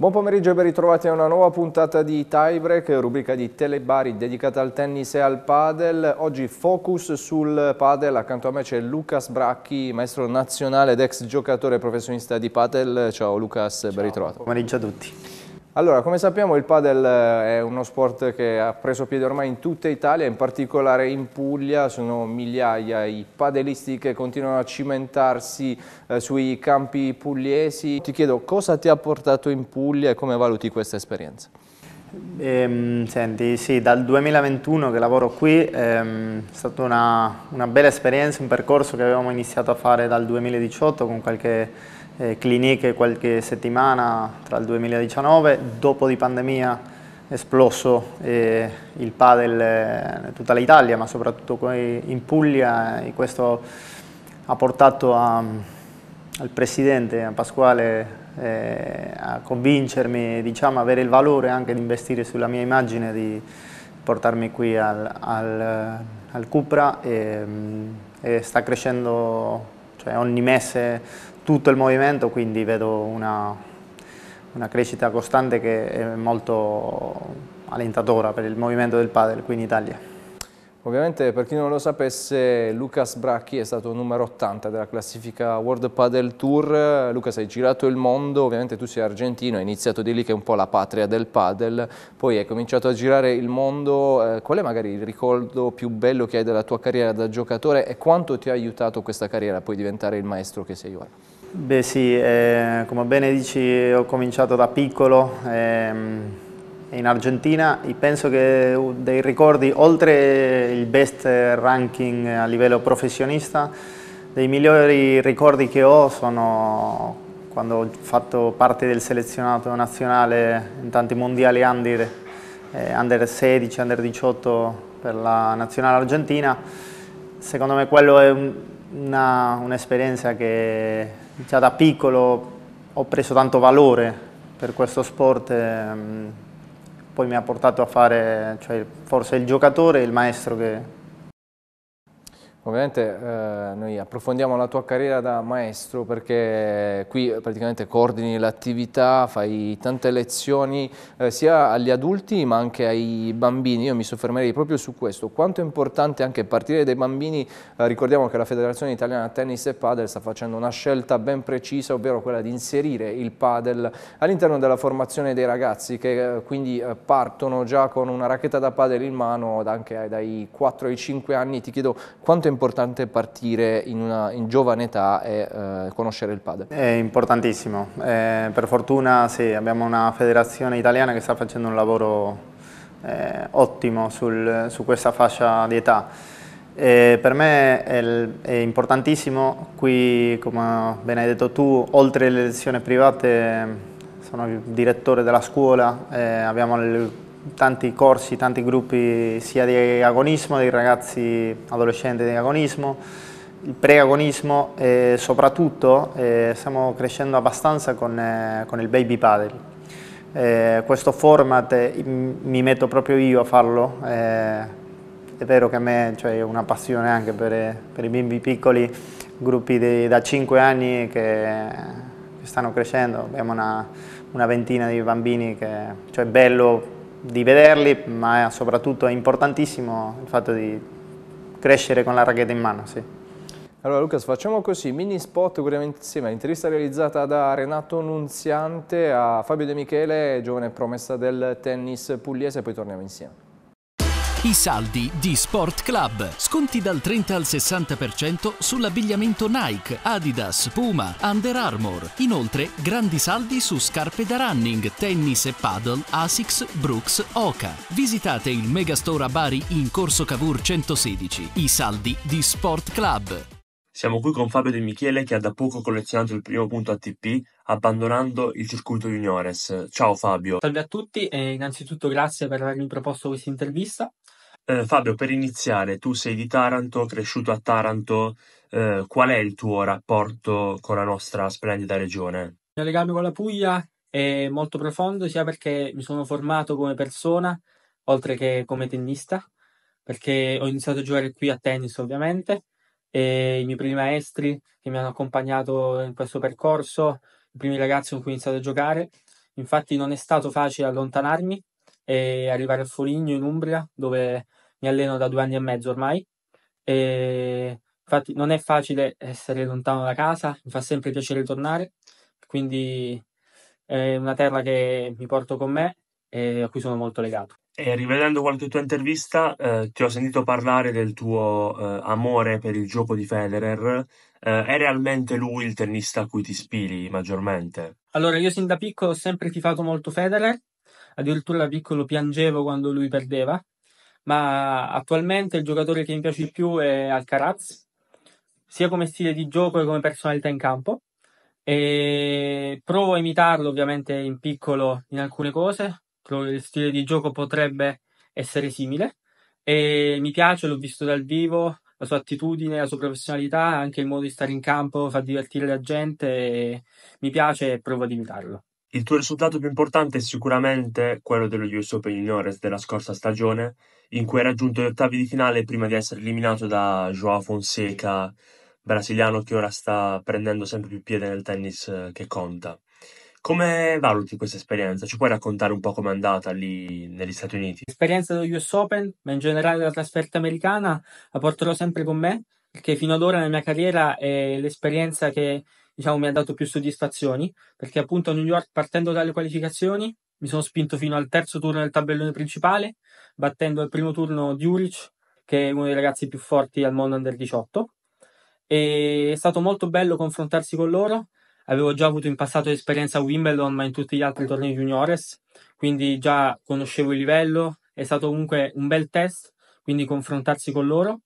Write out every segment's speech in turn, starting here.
Buon pomeriggio e ben ritrovati a una nuova puntata di Tiebreak, rubrica di Telebari dedicata al tennis e al padel. Oggi focus sul padel, accanto a me c'è Lucas Bracchi, maestro nazionale ed ex giocatore professionista di padel. Ciao Lucas, Ciao, ben ritrovato. Buon pomeriggio a tutti. Allora, come sappiamo il padel eh, è uno sport che ha preso piede ormai in tutta Italia, in particolare in Puglia, sono migliaia i padelisti che continuano a cimentarsi eh, sui campi pugliesi. Ti chiedo cosa ti ha portato in Puglia e come valuti questa esperienza? Ehm, senti, sì, dal 2021 che lavoro qui ehm, è stata una, una bella esperienza, un percorso che avevamo iniziato a fare dal 2018 con qualche eh, cliniche qualche settimana tra il 2019, dopo di pandemia è esploso eh, il padel eh, in tutta l'Italia, ma soprattutto in Puglia e questo ha portato a, al Presidente, a Pasquale, eh, a convincermi, diciamo, avere il valore anche di investire sulla mia immagine, di portarmi qui al, al, al Cupra e, mm, e sta crescendo cioè ogni mese tutto il movimento, quindi vedo una, una crescita costante che è molto allentatore per il movimento del padel qui in Italia. Ovviamente per chi non lo sapesse Lucas Bracchi è stato numero 80 della classifica World Padel Tour, Lucas hai girato il mondo, ovviamente tu sei argentino, hai iniziato di lì che è un po' la patria del padel, poi hai cominciato a girare il mondo, eh, qual è magari il ricordo più bello che hai della tua carriera da giocatore e quanto ti ha aiutato questa carriera a poi diventare il maestro che sei ora? Beh sì, eh, come bene dici ho cominciato da piccolo ehm, in Argentina e penso che dei ricordi, oltre il best ranking a livello professionista, dei migliori ricordi che ho sono quando ho fatto parte del selezionato nazionale in tanti mondiali under, eh, under 16, under 18 per la nazionale argentina. Secondo me quello è un un'esperienza che già da piccolo ho preso tanto valore per questo sport, ehm, poi mi ha portato a fare cioè, forse il giocatore e il maestro che, Ovviamente eh, noi approfondiamo la tua carriera da maestro perché qui praticamente coordini l'attività, fai tante lezioni eh, sia agli adulti ma anche ai bambini. Io mi soffermerei proprio su questo. Quanto è importante anche partire dai bambini? Eh, ricordiamo che la Federazione Italiana Tennis e Padel sta facendo una scelta ben precisa, ovvero quella di inserire il padel all'interno della formazione dei ragazzi che eh, quindi eh, partono già con una racchetta da padel in mano anche dai 4 ai 5 anni. Ti chiedo quanto è importante importante partire in, una, in giovane età e eh, conoscere il padel? È importantissimo, eh, per fortuna sì, abbiamo una federazione italiana che sta facendo un lavoro eh, ottimo sul, su questa fascia di età. E per me è, è, importantissimo, qui come ben hai detto tu, oltre alle lezioni private sono il direttore della scuola, eh, abbiamo il tanti corsi, tanti gruppi sia di agonismo, dei ragazzi adolescenti di agonismo, il pre-agonismo e soprattutto eh, stiamo crescendo abbastanza con, eh, con il baby paddle. Eh, questo format eh, mi metto proprio io a farlo, eh, è vero che a me cioè, è una passione anche per, per i bimbi piccoli, gruppi di, da 5 anni che, che stanno crescendo, abbiamo una, una ventina di bambini che cioè, è bello di vederli, ma soprattutto è importantissimo il fatto di crescere con la racchetta in mano. Sì. Allora Lucas, facciamo così, mini spot curiosamente insieme, intervista realizzata da Renato Nunziante a Fabio De Michele, giovane promessa del tennis pugliese, poi torniamo insieme. I saldi di Sport Club. Sconti dal 30 al 60% sull'abbigliamento Nike, Adidas, Puma, Under Armour. Inoltre, grandi saldi su scarpe da running, tennis e paddle, Asics, Brooks, Oka. Visitate il Megastore a Bari in Corso Cavour 116. I saldi di Sport Club. Siamo qui con Fabio De Michele che ha da poco collezionato il primo punto ATP abbandonando il circuito juniores. Ciao Fabio. Salve a tutti e innanzitutto grazie per avermi proposto questa intervista. Eh, Fabio, per iniziare, tu sei di Taranto, cresciuto a Taranto, eh, qual è il tuo rapporto con la nostra splendida regione? Il mio legame con la Puglia è molto profondo sia perché mi sono formato come persona oltre che come tennista, perché ho iniziato a giocare qui a tennis ovviamente e i miei primi maestri che mi hanno accompagnato in questo percorso, i primi ragazzi con cui ho iniziato a giocare. Infatti non è stato facile allontanarmi e arrivare a Foligno in Umbria, dove mi alleno da due anni e mezzo ormai. E infatti non è facile essere lontano da casa, mi fa sempre piacere tornare, quindi è una terra che mi porto con me e a cui sono molto legato. E rivedendo qualche tua intervista, eh, ti ho sentito parlare del tuo eh, amore per il gioco di Federer. Eh, è realmente lui il tennista a cui ti ispiri maggiormente? Allora, io sin da piccolo ho sempre tifato molto Federer, addirittura da piccolo piangevo quando lui perdeva, ma attualmente il giocatore che mi piace di più è Alcaraz, sia come stile di gioco che come personalità in campo. E provo a imitarlo ovviamente in piccolo in alcune cose, il stile di gioco potrebbe essere simile e mi piace, l'ho visto dal vivo, la sua attitudine, la sua professionalità, anche il modo di stare in campo, fa divertire la gente, mi piace e provo ad imitarlo. Il tuo risultato più importante è sicuramente quello dello US Open Juniores della scorsa stagione, in cui hai raggiunto gli ottavi di finale prima di essere eliminato da Joao Fonseca, brasiliano che ora sta prendendo sempre più piede nel tennis eh, che conta. Come valuti questa esperienza? Ci puoi raccontare un po' com'è andata lì negli Stati Uniti? L'esperienza dello US Open, ma in generale la trasferta americana, la porterò sempre con me, perché fino ad ora nella mia carriera è l'esperienza che diciamo, mi ha dato più soddisfazioni, perché appunto a New York partendo dalle qualificazioni mi sono spinto fino al terzo turno del tabellone principale, battendo al primo turno Djuric, che è uno dei ragazzi più forti al mondo under 18. E è stato molto bello confrontarsi con loro, avevo già avuto in passato esperienza a Wimbledon, ma in tutti gli altri tornei juniores, quindi già conoscevo il livello, è stato comunque un bel test, quindi confrontarsi con loro.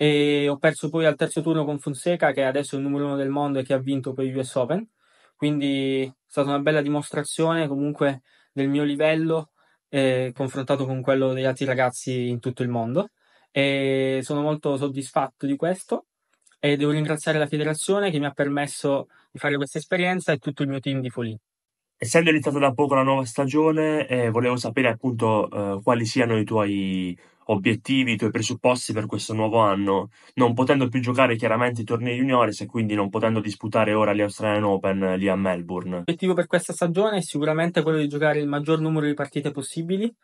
E ho perso poi al terzo turno con Fonseca, che è adesso il numero uno del mondo e che ha vinto poi US Open. Quindi è stata una bella dimostrazione comunque del mio livello eh, confrontato con quello degli altri ragazzi in tutto il mondo. E sono molto soddisfatto di questo e devo ringraziare la federazione che mi ha permesso di fare questa esperienza e tutto il mio team di Folì. Essendo iniziata da poco la nuova stagione, eh, volevo sapere appunto eh, quali siano i tuoi obiettivi, i tuoi presupposti per questo nuovo anno, non potendo più giocare chiaramente i tornei juniores e quindi non potendo disputare ora gli Australian Open lì a Melbourne. L'obiettivo per questa stagione è sicuramente quello di giocare il maggior numero di partite possibili.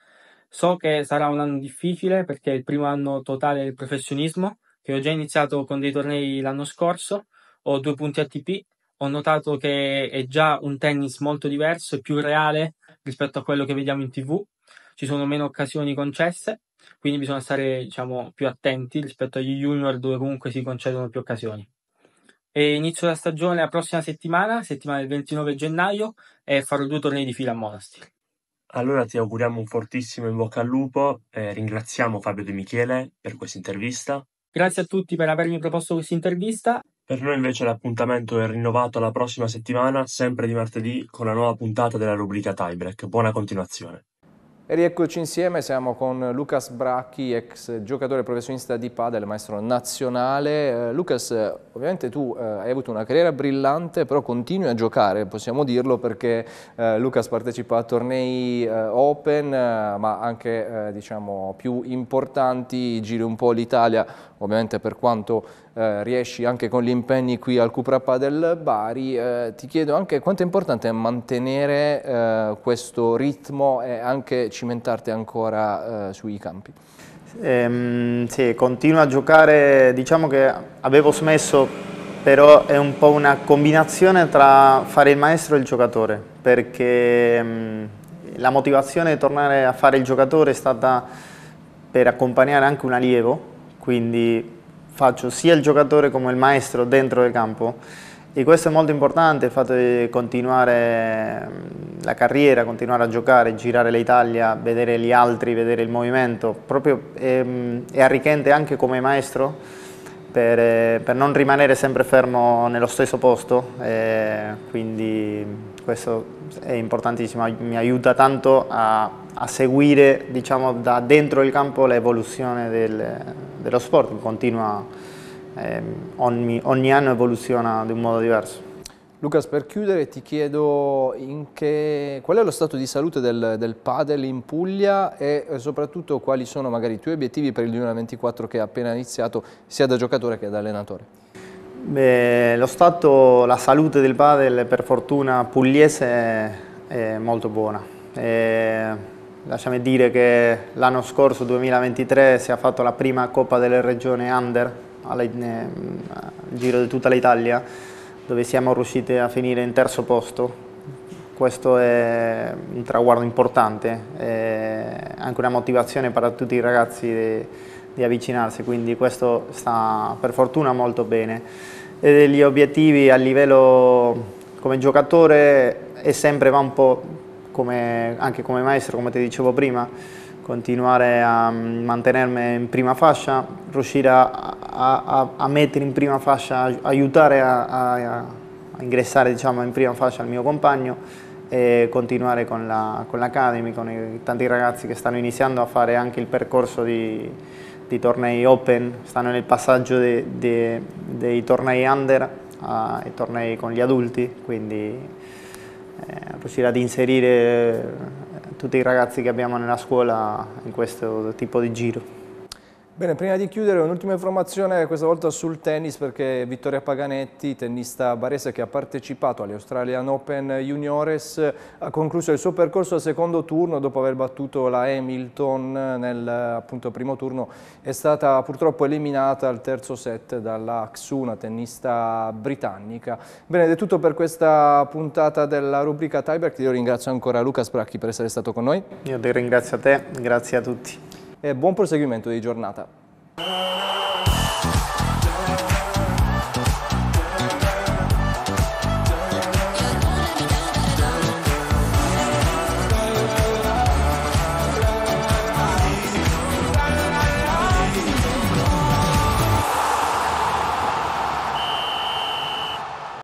So che sarà un anno difficile perché è il primo anno totale del professionismo, che ho già iniziato con dei tornei l'anno scorso, ho due punti ATP ho notato che è già un tennis molto diverso e più reale rispetto a quello che vediamo in tv. Ci sono meno occasioni concesse, quindi bisogna stare diciamo, più attenti rispetto agli junior dove comunque si concedono più occasioni. E inizio la stagione la prossima settimana, settimana del 29 gennaio, e farò due tornei di fila a Monastir. Allora ti auguriamo un fortissimo in bocca al lupo, eh, ringraziamo Fabio De Michele per questa intervista. Grazie a tutti per avermi proposto questa intervista per noi invece l'appuntamento è rinnovato la prossima settimana sempre di martedì con la nuova puntata della rubrica Tiebreak, buona continuazione. E rieccoci insieme, siamo con Lucas Bracchi, ex giocatore professionista di padel, maestro nazionale. Eh, Lucas, ovviamente tu eh, hai avuto una carriera brillante, però continui a giocare, possiamo dirlo, perché eh, Lucas partecipa a tornei eh, open, eh, ma anche eh, diciamo, più importanti, giri un po' l'Italia, ovviamente per quanto riesci anche con gli impegni qui al Cupra Padel Bari. ti chiedo anche quanto è importante mantenere questo ritmo e anche cimentarti ancora eh, sui campi? Ehm, sì, continuo a giocare, diciamo che avevo smesso, però è un po' una combinazione tra fare il maestro e il giocatore, perché mh, ehm, la motivazione di tornare a fare il giocatore è stata per accompagnare anche un allievo, quindi faccio sia il giocatore come il maestro dentro il campo e questo è molto importante, il fatto di continuare mm, la carriera, continuare a giocare, girare l'Italia, vedere gli altri, vedere il movimento, proprio è, ehm, è arricchente anche come maestro per, eh, per, non rimanere sempre fermo nello stesso posto, eh, quindi questo è importantissimo, mi aiuta tanto a, a seguire diciamo, da dentro il campo l'evoluzione del, dello sport continua. continua Ehm, ogni, ogni anno evoluziona di un modo diverso. Lucas, per chiudere ti chiedo che, qual è lo stato di salute del, del padel in Puglia e eh, soprattutto quali sono magari i tuoi obiettivi per il 2024 che è appena iniziato sia da giocatore che da allenatore? Beh, lo stato, la salute del padel per fortuna pugliese è molto buona. E, lasciami dire che l'anno scorso, 2023, si è fatta la prima Coppa delle Regioni Under eh, in giro di tutta l'Italia, dove siamo riusciti a finire in terzo posto. Questo è un traguardo importante, è anche una motivazione per tutti i ragazzi di, di avvicinarsi, quindi questo sta per fortuna molto bene. E gli obiettivi a livello come giocatore è sempre va un po' come, anche come maestro, come ti dicevo prima, continuare a mantenermi in prima fascia, riuscire a, a, a mettere in prima fascia, aiutare a, a ingressare diciamo, in prima fascia il mio compagno e continuare con, la, con l'Academy, con i, tanti ragazzi che stanno iniziando a fare anche il percorso di, di tornei open, stanno nel passaggio de, de, dei tornei under ai tornei con gli adulti, quindi eh, riuscire ad inserire tutti i ragazzi che abbiamo nella scuola in questo tipo di giro. Bene, prima di chiudere un'ultima informazione questa volta sul tennis perché Vittoria Paganetti, tennista barese che ha partecipato agli Australian Open Juniores, ha concluso il suo percorso al secondo turno dopo aver battuto la Hamilton nel appunto, primo turno. È stata purtroppo eliminata al terzo set dalla Xuna, tennista britannica. Bene, ed è tutto per questa puntata della rubrica Tieback. Io ringrazio ancora Luca Spracchi per essere stato con noi. Io ti ringrazio a te, grazie a tutti e buon proseguimento di giornata.